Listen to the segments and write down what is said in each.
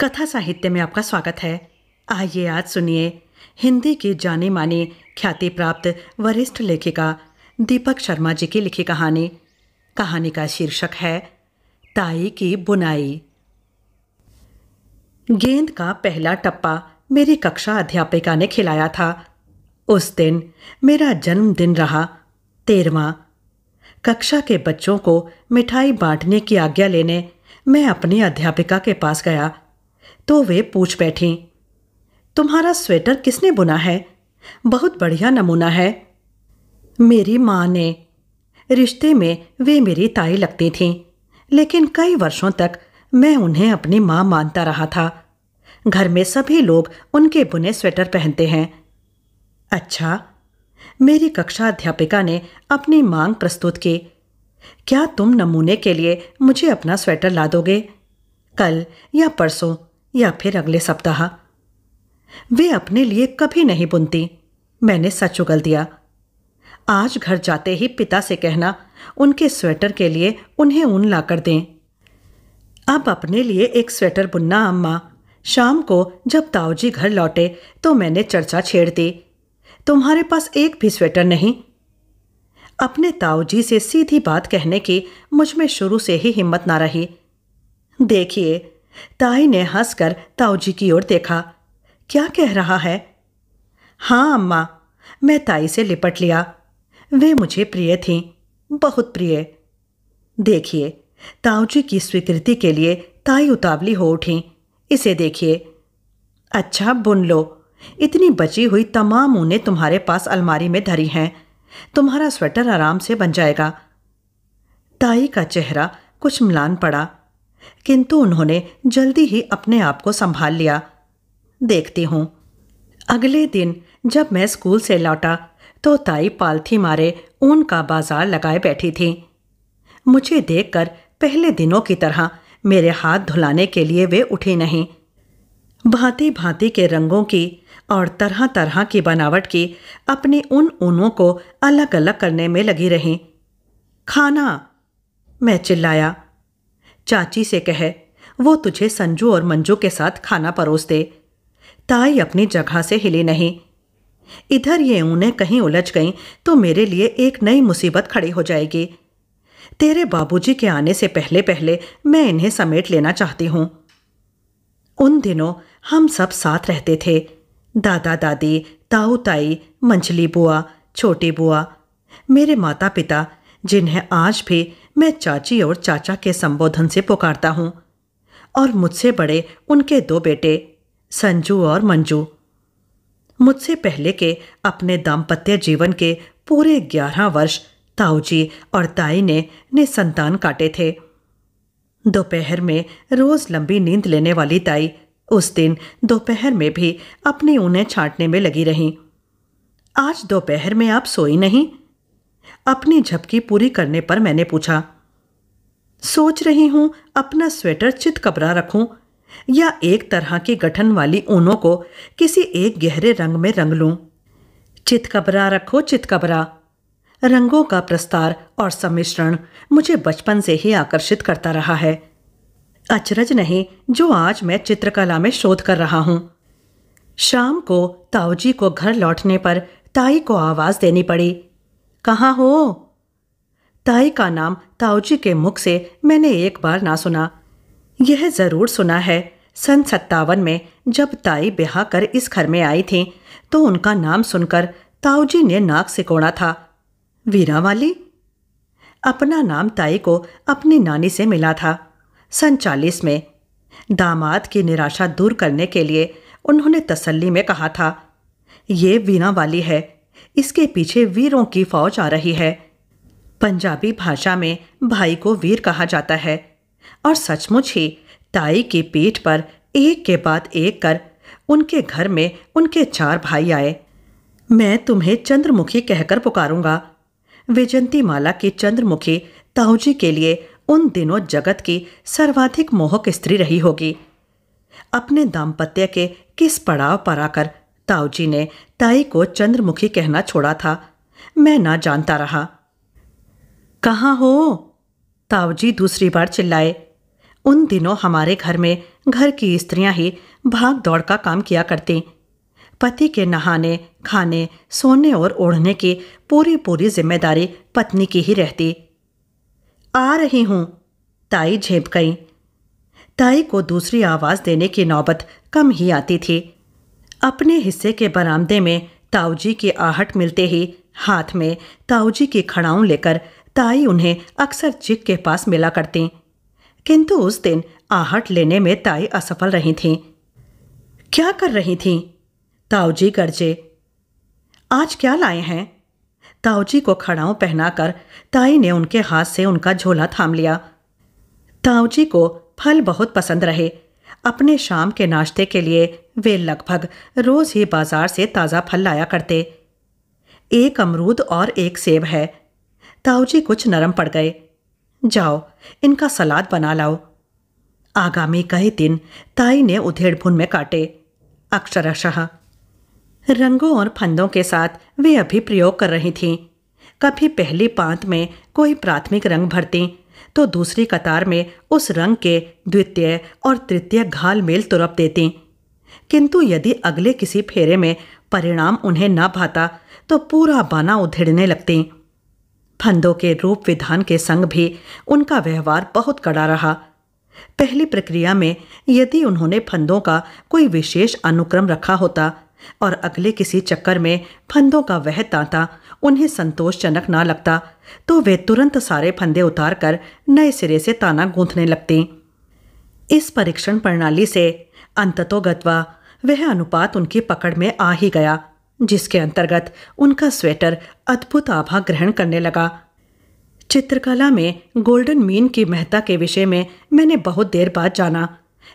कथा साहित्य में आपका स्वागत है आइए आज सुनिए हिंदी की जाने माने ख्याति प्राप्त वरिष्ठ लेखिका दीपक शर्मा जी की लिखी कहानी कहानी का शीर्षक है ताई की बुनाई गेंद का पहला टप्पा मेरी कक्षा अध्यापिका ने खिलाया था उस दिन मेरा जन्मदिन रहा तेरवा कक्षा के बच्चों को मिठाई बांटने की आज्ञा लेने मैं अपनी अध्यापिका के पास गया तो वे पूछ बैठी तुम्हारा स्वेटर किसने बुना है बहुत बढ़िया नमूना है मेरी माँ ने रिश्ते में वे मेरी ताई लगती थीं लेकिन कई वर्षों तक मैं उन्हें अपनी माँ मानता रहा था घर में सभी लोग उनके बुने स्वेटर पहनते हैं अच्छा मेरी कक्षा अध्यापिका ने अपनी मांग प्रस्तुत की क्या तुम नमूने के लिए मुझे अपना स्वेटर ला दोगे कल या परसों या फिर अगले सप्ताह वे अपने लिए कभी नहीं बुनती मैंने सच उगल दिया आज घर जाते ही पिता से कहना उनके स्वेटर के लिए उन्हें ऊन लाकर दें अब अपने लिए एक स्वेटर बुनना अम्मा शाम को जब ताऊजी घर लौटे तो मैंने चर्चा छेड़ दी तुम्हारे पास एक भी स्वेटर नहीं अपने ताऊजी से सीधी बात कहने की मुझ में शुरू से ही हिम्मत ना रही देखिए ताई ने हंसकर ताऊजी की ओर देखा क्या कह रहा है हाँ अम्मा मैं ताई से लिपट लिया वे मुझे प्रिय थीं बहुत प्रिय देखिए ताऊजी की स्वीकृति के लिए ताई उतावली हो उठी इसे देखिए अच्छा बुन लो इतनी बची हुई तमाम ऊने तुम्हारे पास अलमारी में धरी हैं तुम्हारा स्वेटर आराम से बन जाएगा ताई का चेहरा कुछ मलान पड़ा किंतु उन्होंने जल्दी ही अपने आप को संभाल लिया देखती हूँ अगले दिन जब मैं स्कूल से लौटा तो ताई पालथी मारे ऊन का बाजार लगाए बैठी थी मुझे देखकर पहले दिनों की तरह मेरे हाथ धुलाने के लिए वे उठी नहीं भांति भांति के रंगों की और तरह तरह की बनावट की अपनी उन ऊनों को अलग अलग करने में लगी रहीं खाना मैं चिल्लाया चाची से कहे वो तुझे संजू और मंजू के साथ खाना परोस दे ताई अपनी जगह से हिली नहीं इधर ये ऊने कहीं उलझ गई तो मेरे लिए एक नई मुसीबत खड़ी हो जाएगी तेरे बाबूजी के आने से पहले पहले मैं इन्हें समेट लेना चाहती हूं उन दिनों हम सब साथ रहते थे दादा दादी ताऊ ताई मंझली बुआ छोटी बुआ मेरे माता पिता जिन्हें आज भी मैं चाची और चाचा के संबोधन से पुकारता हूँ और मुझसे बड़े उनके दो बेटे संजू और मंजू मुझसे पहले के अपने दाम्पत्य जीवन के पूरे ग्यारह वर्ष ताऊजी और ताई ने निसंतान काटे थे दोपहर में रोज लंबी नींद लेने वाली ताई उस दिन दोपहर में भी अपनी ऊने छांटने में लगी रहीं आज दोपहर में आप सोई नहीं अपनी झपकी पूरी करने पर मैंने पूछा सोच रही हूं अपना स्वेटर चित कपड़ा रखूं या एक तरह के गठन वाली ऊनों को किसी एक गहरे रंग में रंग लूं चित कपड़ा रखो चित कपड़ा रंगों का प्रस्तार और सम्मिश्रण मुझे बचपन से ही आकर्षित करता रहा है अचरज नहीं जो आज मैं चित्रकला में शोध कर रहा हूं शाम को ताऊजी को घर लौटने पर ताई को आवाज़ देनी पड़ी कहाँ हो ताई का नाम ताऊजी के मुख से मैंने एक बार ना सुना यह ज़रूर सुना है सन सत्तावन में जब ताई ब्याह कर इस घर में आई थी तो उनका नाम सुनकर ताऊजी ने नाक सिकोड़ा था वीरा वाली अपना नाम ताई को अपनी नानी से मिला था सन चालीस में दामाद की निराशा दूर करने के लिए उन्होंने तसल्ली में कहा था ये वीणा वाली है इसके पीछे वीरों की फौज आ रही है पंजाबी भाषा में भाई को वीर कहा जाता है और सचमुच ही ताई की पीठ पर एक के बाद एक कर उनके घर में उनके चार भाई आए मैं तुम्हें चंद्रमुखी कहकर पुकारूंगा विजंती माला की चंद्रमुखी ताऊजी के लिए उन दिनों जगत की सर्वाधिक मोहक स्त्री रही होगी अपने दाम्पत्य के किस पड़ाव पर आकर ताऊजी ने ताई को चंद्रमुखी कहना छोड़ा था मैं ना जानता रहा कहाँ हो ताऊजी दूसरी बार चिल्लाए उन दिनों हमारे घर में घर की स्त्रियां ही भाग दौड़ का काम किया करती पति के नहाने खाने सोने और ओढ़ने की पूरी पूरी जिम्मेदारी पत्नी की ही रहती आ रही हूं ताई झेप गई ताई को दूसरी आवाज़ देने की नौबत कम ही आती थी अपने हिस्से के बरामदे में ताऊजी की आहट मिलते ही हाथ में ताऊजी की खड़ाऊँ लेकर ताई उन्हें अक्सर चिक के पास मिला करती किंतु उस दिन आहट लेने में ताई असफल रही थीं क्या कर रही थीं ताऊजी गर्जे आज क्या लाए हैं ताऊजी को खड़ाऊं पहनाकर ताई ने उनके हाथ से उनका झोला थाम लिया ताऊजी को फल बहुत पसंद रहे अपने शाम के नाश्ते के लिए वे लगभग रोज ही बाजार से ताज़ा फल लाया करते एक अमरूद और एक सेब है ताऊजी कुछ नरम पड़ गए जाओ इनका सलाद बना लाओ आगामी कई दिन ताई ने उधेड़ भुन में काटे अक्षरशः रंगों और फंदों के साथ वे अभी प्रयोग कर रही थीं कभी पहली पांत में कोई प्राथमिक रंग भरती तो दूसरी कतार में उस रंग के द्वितीय और तृतीय घाल मेल तुरप देती किंतु यदि अगले किसी फेरे में परिणाम उन्हें न भाता तो पूरा बाना उधेड़ने लगती फंदों के रूप विधान के संग भी उनका व्यवहार बहुत कड़ा रहा पहली प्रक्रिया में यदि उन्होंने फंदों का कोई विशेष अनुक्रम रखा होता और अगले किसी चक्कर में फंदों का वह तांता उन्हें संतोषजनक ना लगता तो वे तुरंत सारे फंदे उतार कर नए सिरे से ताना गूंथने लगती इस परीक्षण प्रणाली से अंततोगतवा वह अनुपात उनकी पकड़ में आ ही गया जिसके अंतर्गत उनका स्वेटर अद्भुत आभा ग्रहण करने लगा चित्रकला में गोल्डन मीन की महत्ता के विषय में मैंने बहुत देर बाद जाना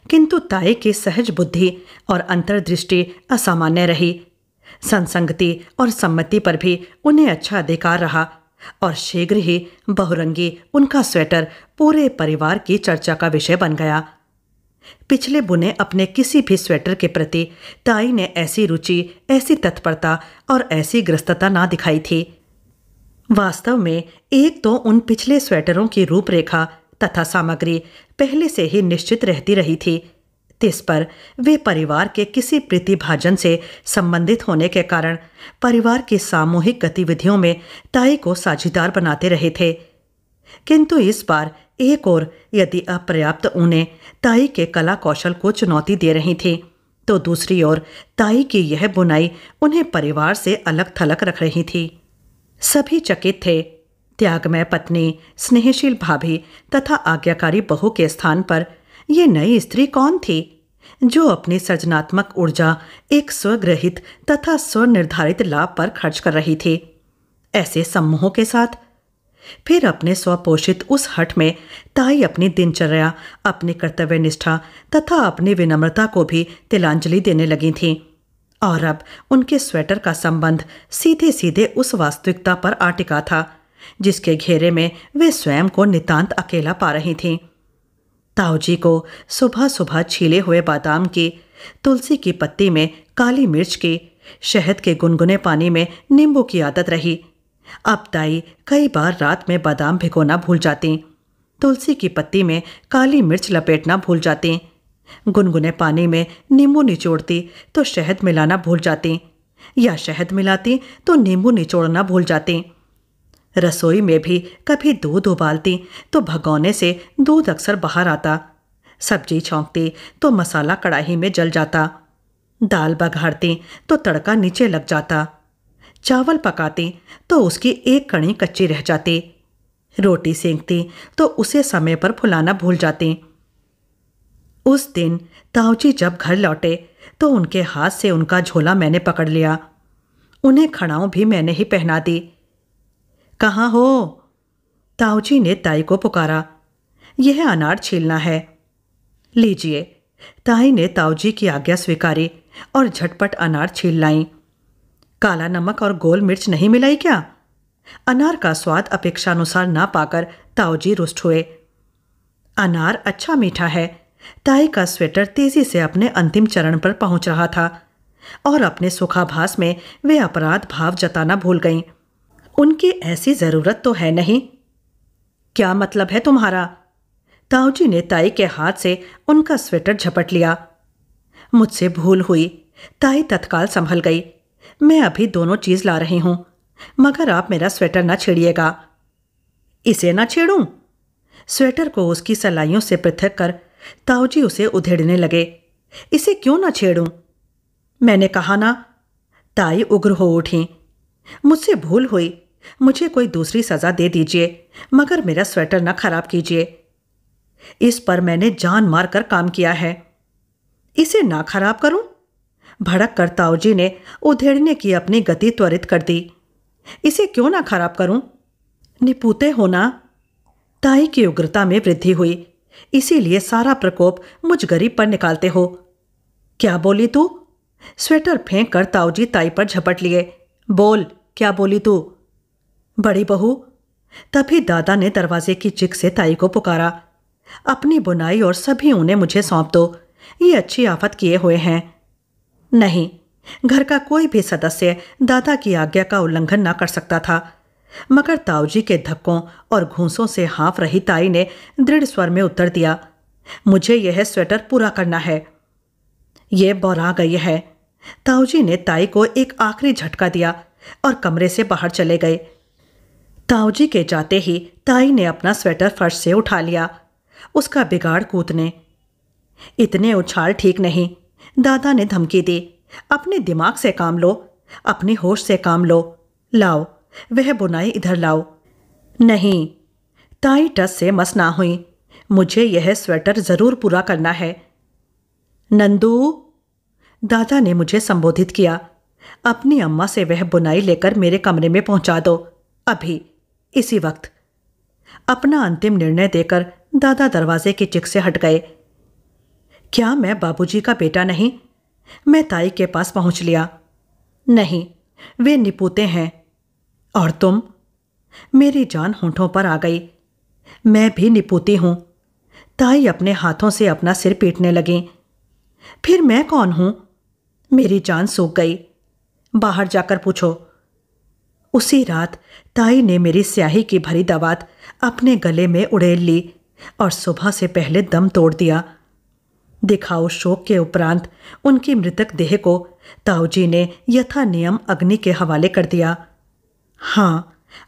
किंतु ताए की सहज बुद्धि और अंतर्दृष्टि असामान्य रही संसंगति और सम्मति पर भी उन्हें अच्छा अधिकार रहा और शीघ्र ही बहुरंगी उनका स्वेटर पूरे परिवार की चर्चा का विषय बन गया पिछले बुने अपने किसी भी स्वेटर के प्रति ताई ने ऐसी रुचि ऐसी तत्परता और ऐसी ग्रस्तता ना दिखाई थी वास्तव में एक तो उन पिछले स्वेटरों की रूपरेखा तथा सामग्री पहले से ही निश्चित रहती रही थी तिस पर वे परिवार के किसी प्रीतिभाजन से संबंधित होने के कारण परिवार की सामूहिक गतिविधियों में ताई को साझीदार बनाते रहे थे किंतु इस बार एक और यदि अपर्याप्त उन्हें ताई के कला कौशल को चुनौती दे रही थी तो दूसरी ओर ताई की यह बुनाई उन्हें परिवार से अलग थलग रख रही थी सभी चकित थे त्यागमय पत्नी स्नेहशील भाभी तथा आज्ञाकारी बहू के स्थान पर ये नई स्त्री कौन थी जो अपनी सृजनात्मक ऊर्जा एक स्वग्रहित तथा स्वनिर्धारित लाभ पर खर्च कर रही थी ऐसे समूह के साथ फिर अपने स्वपोषित उस हट में ताई अपनी दिनचर्या अपनी कर्तव्य निष्ठा तथा अपनी विनम्रता को भी तिलांजलि देने लगी थी और अब उनके स्वेटर का संबंध सीधे सीधे उस वास्तविकता पर आटिका था जिसके घेरे में वे स्वयं को नितांत अकेला पा रही थीं ताऊजी को सुबह सुबह छीले हुए बादाम की तुलसी की पत्ती में काली मिर्च की शहद के गुनगुने पानी में नींबू की आदत रही अब ताई कई बार रात में बादाम भिगोना भूल जाती तुलसी की पत्ती में काली मिर्च लपेटना भूल जाती गुनगुने पानी में नींबू निचोड़ती तो शहद मिलाना भूल जाती या शहद मिलाती तो नींबू निचोड़ना भूल जाती रसोई में भी कभी दूध उबालती तो भगोने से दूध अक्सर बाहर आता सब्जी छौंकती तो मसाला कड़ाही में जल जाता दाल बघाड़ती तो तड़का नीचे लग जाता चावल पकाती तो उसकी एक कणी कच्ची रह जाती रोटी सेंकती तो उसे समय पर फुलाना भूल जाती उस दिन ताऊजी जब घर लौटे तो उनके हाथ से उनका झोला मैंने पकड़ लिया उन्हें खड़ाऊँ भी मैंने ही पहना दी कहाँ हो ताऊजी ने ताई को पुकारा यह अनार छीलना है लीजिए ताई ने ताऊजी की आज्ञा स्वीकारी और झटपट अनार छील लाई काला नमक और गोल मिर्च नहीं मिलाई क्या अनार का स्वाद अपेक्षानुसार ना पाकर ताऊजी रुष्ट हुए अनार अच्छा मीठा है ताई का स्वेटर तेजी से अपने अंतिम चरण पर पहुंच रहा था और अपने सुखाभास में वे अपराध भाव जताना भूल गईं उनकी ऐसी ज़रूरत तो है नहीं क्या मतलब है तुम्हारा ताऊजी ने ताई के हाथ से उनका स्वेटर झपट लिया मुझसे भूल हुई ताई तत्काल संभल गई मैं अभी दोनों चीज़ ला रही हूं मगर आप मेरा स्वेटर ना छेड़िएगा इसे ना छेड़ू स्वेटर को उसकी सलाइयों से पृथक कर ताऊजी उसे उधेड़ने लगे इसे क्यों ना छेड़ू मैंने कहा ना ताई उग्र हो उठी मुझसे भूल हुई मुझे कोई दूसरी सजा दे दीजिए मगर मेरा स्वेटर न खराब कीजिए इस पर मैंने जान मार कर काम किया है इसे ना खराब करूं भड़क कर ताऊजी ने उधेड़ने की अपनी गति त्वरित कर दी इसे क्यों ना खराब करूं निपूते होना ताई की उग्रता में वृद्धि हुई इसीलिए सारा प्रकोप मुझ गरीब पर निकालते हो क्या बोली तू स्वेटर फेंक कर ताऊजी ताई पर झपट लिए बोल क्या बोली तू बड़ी बहू तभी दादा ने दरवाजे की चिक से ताई को पुकारा अपनी बुनाई और सभी उन्हें मुझे सौंप दो ये अच्छी आफत किए हुए हैं नहीं घर का कोई भी सदस्य दादा की आज्ञा का उल्लंघन ना कर सकता था मगर ताऊजी के धक्कों और घूसों से हाँफ रही ताई ने दृढ़ स्वर में उत्तर दिया मुझे यह स्वेटर पूरा करना है ये बौरा गई है ताऊजी ने ताई को एक आखिरी झटका दिया और कमरे से बाहर चले गए ताऊजी के जाते ही ताई ने अपना स्वेटर फर्श से उठा लिया उसका बिगाड़ कूदने इतने उछाल ठीक नहीं दादा ने धमकी दी अपने दिमाग से काम लो अपने होश से काम लो लाओ वह बुनाई इधर लाओ नहीं ताई टस से मस ना हुई मुझे यह स्वेटर ज़रूर पूरा करना है नंदू दादा ने मुझे संबोधित किया अपनी अम्मा से वह बुनाई लेकर मेरे कमरे में पहुंचा दो अभी इसी वक्त अपना अंतिम निर्णय देकर दादा दरवाजे की चिक से हट गए क्या मैं बाबूजी का बेटा नहीं मैं ताई के पास पहुंच लिया नहीं वे निपूते हैं और तुम मेरी जान होठों पर आ गई मैं भी निपूती हूं ताई अपने हाथों से अपना सिर पीटने लगी फिर मैं कौन हूं मेरी जान सूख गई बाहर जाकर पूछो उसी रात ताई ने मेरी स्याही की भरी दवात अपने गले में उड़ेल ली और सुबह से पहले दम तोड़ दिया दिखाओ शोक के उपरांत उनकी मृतक देह को ताऊजी ने यथा नियम अग्नि के हवाले कर दिया हाँ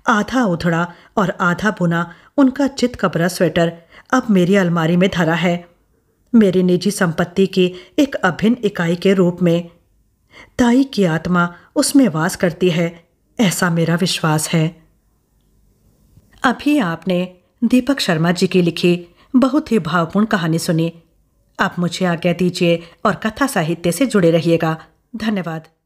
आधा उधड़ा और आधा बुना उनका चित कपड़ा स्वेटर अब मेरी अलमारी में धरा है मेरी निजी संपत्ति की एक अभिन्न इकाई के रूप में ताई की आत्मा उसमें वास करती है ऐसा मेरा विश्वास है अभी आपने दीपक शर्मा जी की लिखी बहुत ही भावपूर्ण कहानी सुनी आप मुझे आज्ञा दीजिए और कथा साहित्य से जुड़े रहिएगा धन्यवाद